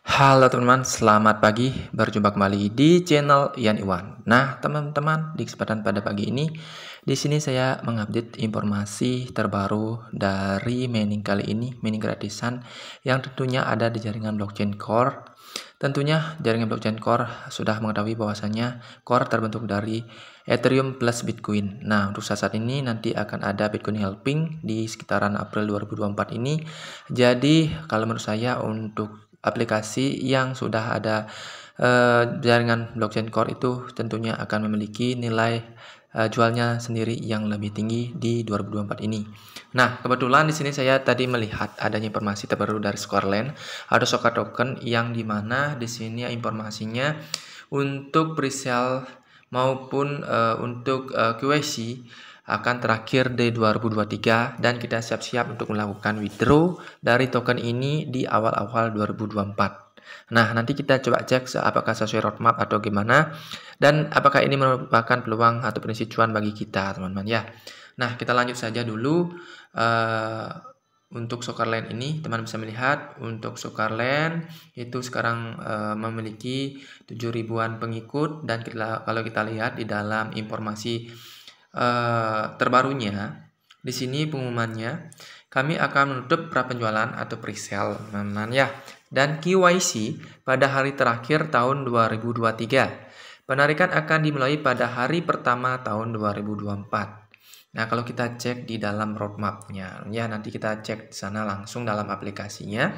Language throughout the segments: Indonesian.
Halo teman-teman, selamat pagi. Berjumpa kembali di channel Ian Iwan. Nah, teman-teman, di kesempatan pada pagi ini, di sini saya mengupdate informasi terbaru dari mining kali ini, mining gratisan yang tentunya ada di jaringan blockchain Core. Tentunya jaringan blockchain Core sudah mengetahui bahwasannya Core terbentuk dari Ethereum plus Bitcoin. Nah, untuk saat, ini nanti akan ada Bitcoin helping di sekitaran April 2024 ini. Jadi, kalau menurut saya untuk aplikasi yang sudah ada uh, jaringan blockchain core itu tentunya akan memiliki nilai uh, jualnya sendiri yang lebih tinggi di 2024 ini. Nah, kebetulan di sini saya tadi melihat adanya informasi terbaru dari scoreland ada Soka token yang dimana di sini informasinya untuk presale maupun uh, untuk uh, akan terakhir di 2023 dan kita siap-siap untuk melakukan withdraw dari token ini di awal-awal 2024. Nah, nanti kita coba cek apakah sesuai roadmap atau gimana dan apakah ini merupakan peluang atau prinsip cuan bagi kita, teman-teman ya. Nah, kita lanjut saja dulu uh, untuk Sokarland ini, teman bisa melihat untuk Sokarland itu sekarang uh, memiliki 7 ribuan pengikut dan kita, kalau kita lihat di dalam informasi Eh, terbarunya di sini pengumumannya kami akan menutup pra penjualan atau presale teman-teman ya dan KYC pada hari terakhir tahun 2023. Penarikan akan dimulai pada hari pertama tahun 2024. Nah, kalau kita cek di dalam roadmapnya, ya nanti kita cek di sana langsung dalam aplikasinya.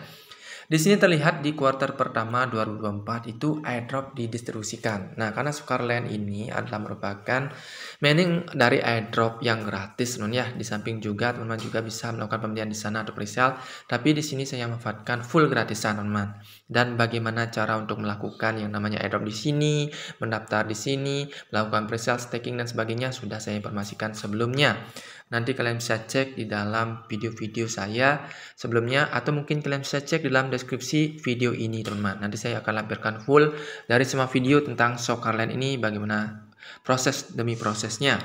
Di sini terlihat di kuartal pertama 2024 itu airdrop didistribusikan. Nah, karena Sukarland ini adalah merupakan mining dari airdrop yang gratis non ya. Di samping juga teman-teman juga bisa melakukan pembelian di sana atau presale, tapi di sini saya memanfaatkan full gratisan teman-teman. Dan bagaimana cara untuk melakukan yang namanya airdrop di sini, mendaftar di sini, melakukan presale, staking dan sebagainya sudah saya informasikan sebelumnya. Nanti kalian bisa cek di dalam video-video saya sebelumnya atau mungkin kalian bisa cek di dalam deskripsi video ini teman-teman. Nanti saya akan lampirkan full dari semua video tentang soccer ini bagaimana proses demi prosesnya.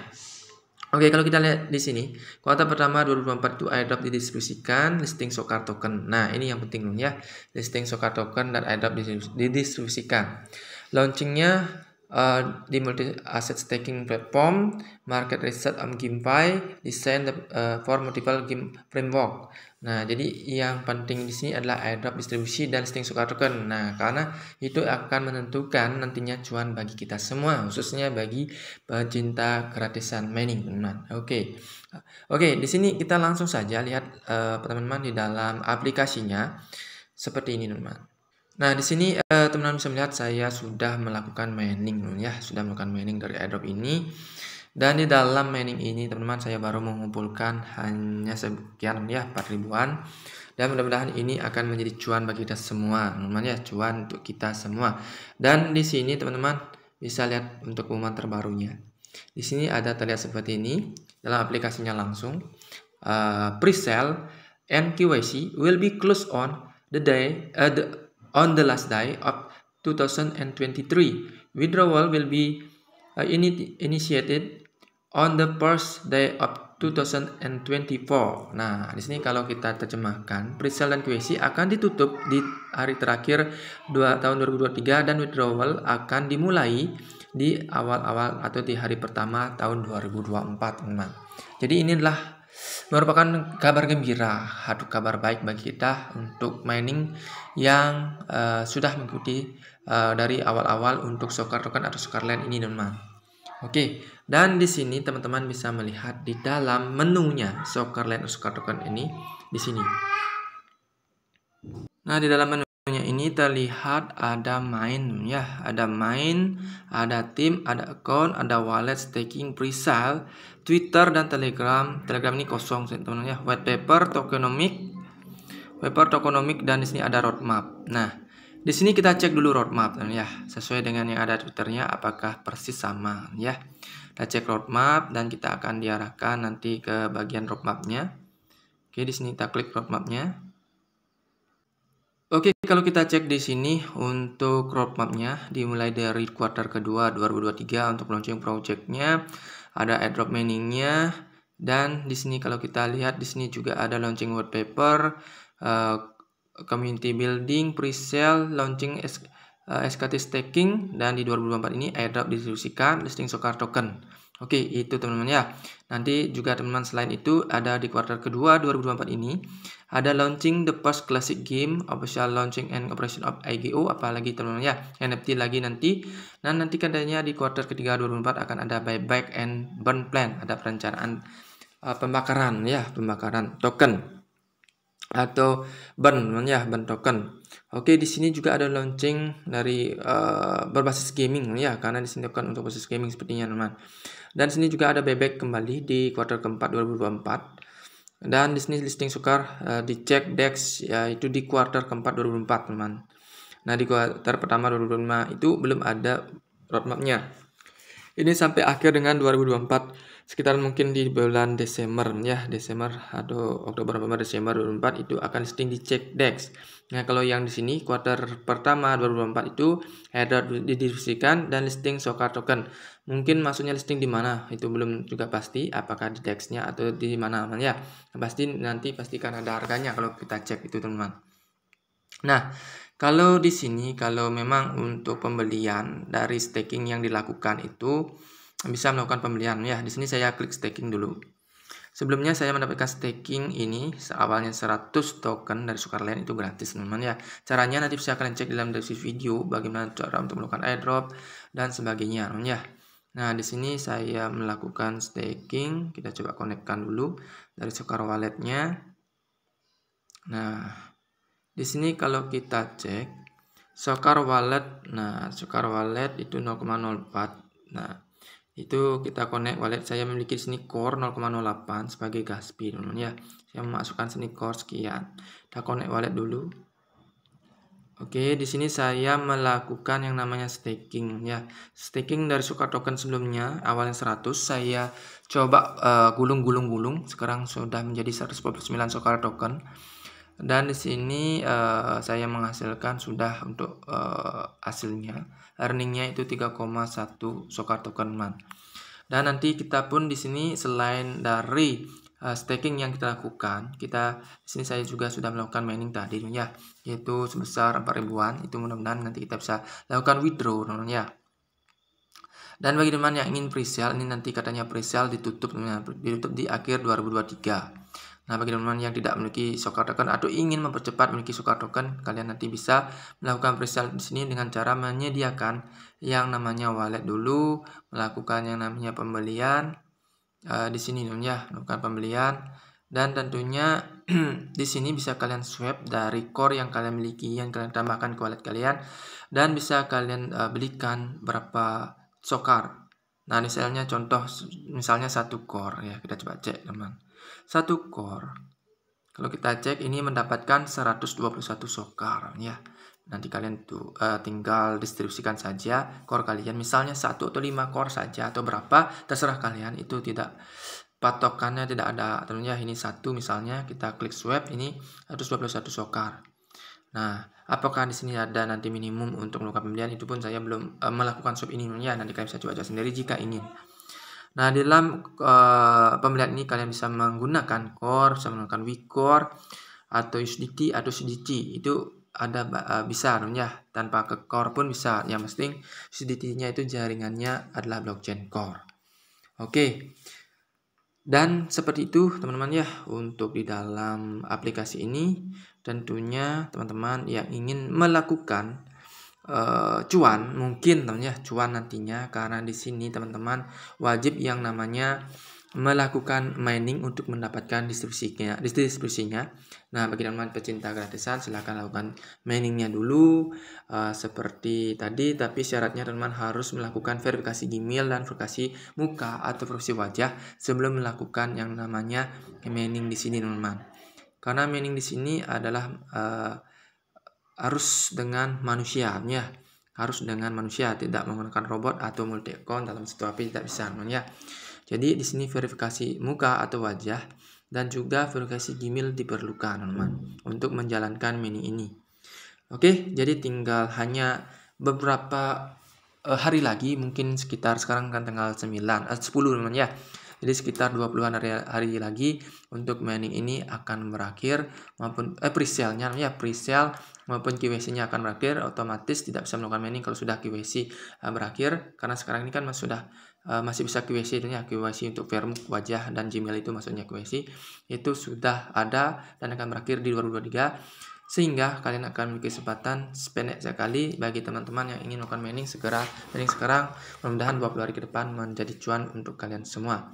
Oke, kalau kita lihat di sini, kuota pertama 2024 itu airdrop didistribusikan listing Sokar token. Nah, ini yang penting ya. Listing Sokar token dan airdrop didistribusikan. Launchingnya uh, di multi asset staking platform, market research on GameFi, design the, uh, for multiple game framework. Nah, jadi yang penting di sini adalah airdrop distribusi dan staking suka token. Nah, karena itu akan menentukan nantinya cuan bagi kita semua, khususnya bagi pecinta gratisan mining, Oke. Okay. Oke, okay, di sini kita langsung saja lihat uh, teman-teman uh, di dalam aplikasinya seperti ini, teman-teman. Nah, di sini eh, teman-teman bisa melihat saya sudah melakukan mining ya, sudah melakukan mining dari airdrop ini. Dan di dalam mining ini teman-teman saya baru mengumpulkan hanya sekian ya 4 ribuan. Dan mudah-mudahan ini akan menjadi cuan bagi kita semua, teman-teman ya, cuan untuk kita semua. Dan di sini teman-teman bisa lihat untuk pengumuman terbarunya. Di sini ada terlihat seperti ini dalam aplikasinya langsung. Uh, pre-sale and will be close on the day uh, the on the last day of 2023. Withdrawal will be uh, initiated on the first day of 2024. Nah, di sini kalau kita terjemahkan, presale dan QC akan ditutup di hari terakhir 2 tahun 2023 dan withdrawal akan dimulai di awal-awal atau di hari pertama tahun 2024, teman. Jadi inilah merupakan kabar gembira, satu kabar baik bagi kita untuk mining yang uh, sudah mengikuti uh, dari awal-awal untuk soccer token atau soccer land ini teman-teman. Oke, dan di sini teman-teman bisa melihat di dalam menunya soccer land atau soccer token ini di sini. Nah, di dalam menu ini terlihat ada main ya ada main ada tim ada account ada wallet staking presale twitter dan telegram telegram ini kosong teman-teman ya white paper tokenomic paper tokenomic dan di sini ada roadmap nah di sini kita cek dulu roadmap teman, -teman ya sesuai dengan yang ada twitternya apakah persis sama ya kita cek roadmap dan kita akan diarahkan nanti ke bagian roadmapnya oke di sini kita klik roadmapnya Oke, kalau kita cek di sini untuk roadmapnya dimulai dari kuartal kedua 2023 untuk launching projectnya ada airdrop miningnya dan di sini kalau kita lihat di sini juga ada launching wallpaper, uh, community building, pre-sale, launching SKT eh, staking dan di 2024 ini airdrop distribusikan listing Sokar token. Oke, itu teman-teman ya. Nanti juga teman-teman selain itu ada di kuartal kedua 2024 ini ada launching the post classic game official launching and operation of IGO apalagi teman-teman ya NFT lagi nanti. Nah, nanti katanya di kuartal ketiga 2024 akan ada buyback and burn plan, ada perencanaan uh, pembakaran ya, pembakaran token atau burn ya burn token. Oke, di sini juga ada launching dari uh, berbasis gaming ya karena disini sini untuk basis gaming sepertinya teman. Dan sini juga ada bebek kembali di kuartal keempat 2024. Dan di sini listing sukar uh, eh, dicek DEX yaitu di kuartal keempat 2024 teman. Nah, di kuartal pertama 2025 itu belum ada roadmapnya. Ini sampai akhir dengan 2024 sekitar mungkin di bulan Desember ya Desember atau Oktober November Desember 2024 itu akan listing di cek DEX nah kalau yang di sini kuarter pertama 2024 itu header didistribusikan dan listing Sokar token mungkin maksudnya listing di mana itu belum juga pasti apakah di dexnya atau di mana ya pasti nanti pastikan ada harganya kalau kita cek itu teman-teman nah kalau di sini, kalau memang untuk pembelian dari staking yang dilakukan itu bisa melakukan pembelian ya. Di sini saya klik staking dulu. Sebelumnya saya mendapatkan staking ini awalnya 100 token dari Sukarlian itu gratis teman-teman ya. Caranya nanti saya akan cek dalam deskripsi video bagaimana cara untuk melakukan airdrop dan sebagainya teman ya. Nah, di sini saya melakukan staking. Kita coba konekkan dulu dari Sukar walletnya. Nah, di sini kalau kita cek sokar wallet. Nah, sokar wallet itu 0,04. Nah, itu kita connect wallet saya memiliki di sini core 0,08 sebagai gas fee teman-teman ya. Saya memasukkan sini core sekian. Kita connect wallet dulu. Oke, di sini saya melakukan yang namanya staking ya. Staking dari suka token sebelumnya awalnya 100, saya coba eh, gulung-gulung-gulung. Uh, Sekarang sudah menjadi 149 suka token dan di sini uh, saya menghasilkan sudah untuk uh, hasilnya earningnya itu 3,1 sokar token man. dan nanti kita pun di sini selain dari uh, staking yang kita lakukan kita di sini saya juga sudah melakukan mining tadi ya yaitu sebesar 4 ribuan itu mudah-mudahan nanti kita bisa lakukan withdraw teman-teman ya dan bagi teman yang ingin presale, ini nanti katanya presale ditutup ditutup di akhir 2023 Nah, bagi teman-teman yang tidak memiliki Soccer Token atau ingin mempercepat memiliki Soccer Token, kalian nanti bisa melakukan presale di sini dengan cara menyediakan yang namanya wallet dulu, melakukan yang namanya pembelian uh, di sini ya melakukan pembelian dan tentunya di sini bisa kalian swap dari core yang kalian miliki yang kalian tambahkan ke wallet kalian dan bisa kalian uh, belikan berapa sokar. Nah, misalnya contoh misalnya satu core ya, kita coba cek teman teman satu core. Kalau kita cek ini mendapatkan 121 sokar ya. Nanti kalian tuh uh, tinggal distribusikan saja core kalian misalnya satu atau lima core saja atau berapa terserah kalian itu tidak patokannya tidak ada tentunya ini satu misalnya kita klik swap ini 121 sokar. Nah, apakah di sini ada nanti minimum untuk melakukan pembelian itu pun saya belum uh, melakukan sub ini ya nanti kalian bisa coba aja sendiri jika ingin. Nah, di dalam uh, pemilihan ini kalian bisa menggunakan core, bisa menggunakan Core atau USDT atau usdt. Itu ada uh, bisa namanya tanpa ke core pun bisa. Yang penting USDT-nya itu jaringannya adalah blockchain core. Oke. Dan seperti itu teman-teman ya untuk di dalam aplikasi ini tentunya teman-teman yang ingin melakukan uh, cuan mungkin namanya cuan nantinya karena di sini teman-teman wajib yang namanya melakukan mining untuk mendapatkan distribusinya distribusinya nah bagi teman teman pecinta gratisan silahkan lakukan miningnya dulu uh, seperti tadi tapi syaratnya teman teman harus melakukan verifikasi gmail dan verifikasi muka atau verifikasi wajah sebelum melakukan yang namanya mining di sini teman karena mining di sini adalah uh, harus dengan manusia ya harus dengan manusia tidak menggunakan robot atau multi account dalam satu api tidak bisa ya jadi di sini verifikasi muka atau wajah dan juga verifikasi Gmail diperlukan teman untuk menjalankan mini ini oke jadi tinggal hanya beberapa eh, hari lagi mungkin sekitar sekarang kan tanggal 9 eh, 10 teman ya jadi sekitar 20-an hari, hari lagi untuk mining ini akan berakhir maupun eh pre-sale-nya ya pre-sale maupun QVC-nya akan berakhir otomatis tidak bisa melakukan mining kalau sudah QVC uh, eh, berakhir karena sekarang ini kan sudah uh, masih bisa QVC dan ya QVC untuk firm wajah dan Gmail itu maksudnya QVC itu sudah ada dan akan berakhir di 2023 sehingga kalian akan memiliki kesempatan sepenek sekali bagi teman-teman yang ingin melakukan mining segera mining sekarang mudah-mudahan 20 hari ke depan menjadi cuan untuk kalian semua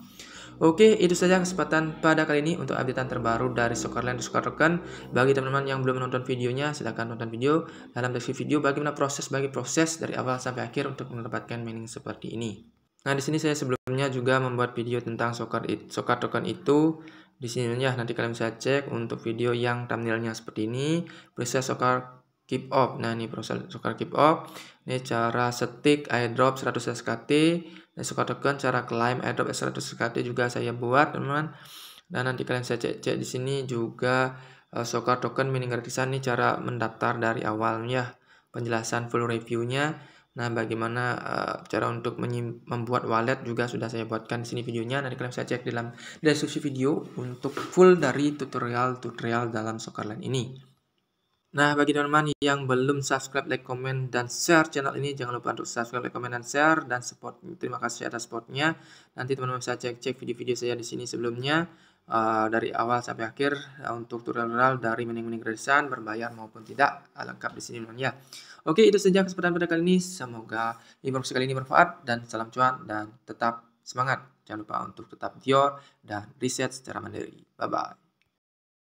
Oke, itu saja kesempatan pada kali ini untuk update terbaru dari Sokarland Token Bagi teman-teman yang belum menonton videonya, silahkan nonton video dalam deskripsi video bagaimana proses bagi proses dari awal sampai akhir untuk mendapatkan mining seperti ini. Nah, di sini saya sebelumnya juga membuat video tentang soccer, it, soccer token itu. Di sini ya, nanti kalian bisa cek untuk video yang thumbnailnya seperti ini. Proses soccer keep up. Nah, ini proses soccer keep up. Ini cara setik airdrop 100 SKT. dan soccer token cara climb airdrop 100 SKT juga saya buat, teman-teman. Nah, nanti kalian bisa cek-cek di sini juga uh, soccer token mining gratisan nih cara mendaftar dari awalnya. Penjelasan full reviewnya Nah, bagaimana uh, cara untuk membuat wallet juga sudah saya buatkan di sini videonya. Nanti kalian bisa cek di dalam deskripsi video untuk full dari tutorial-tutorial dalam Socarland ini. Nah, bagi teman-teman yang belum subscribe, like, comment, dan share channel ini, jangan lupa untuk subscribe, like, comment, dan share, dan support. Terima kasih atas supportnya. Nanti teman-teman bisa cek-cek video-video saya di sini sebelumnya. Eh, dari awal sampai akhir uh, untuk tutorial dari mining-mining gratisan berbayar maupun tidak uh, lengkap di sini ya. Oke, itu saja kesempatan pada kali ini. Semoga informasi kali ini bermanfaat dan salam cuan dan tetap semangat. Jangan lupa untuk tetap dior dan riset secara mandiri. Bye bye.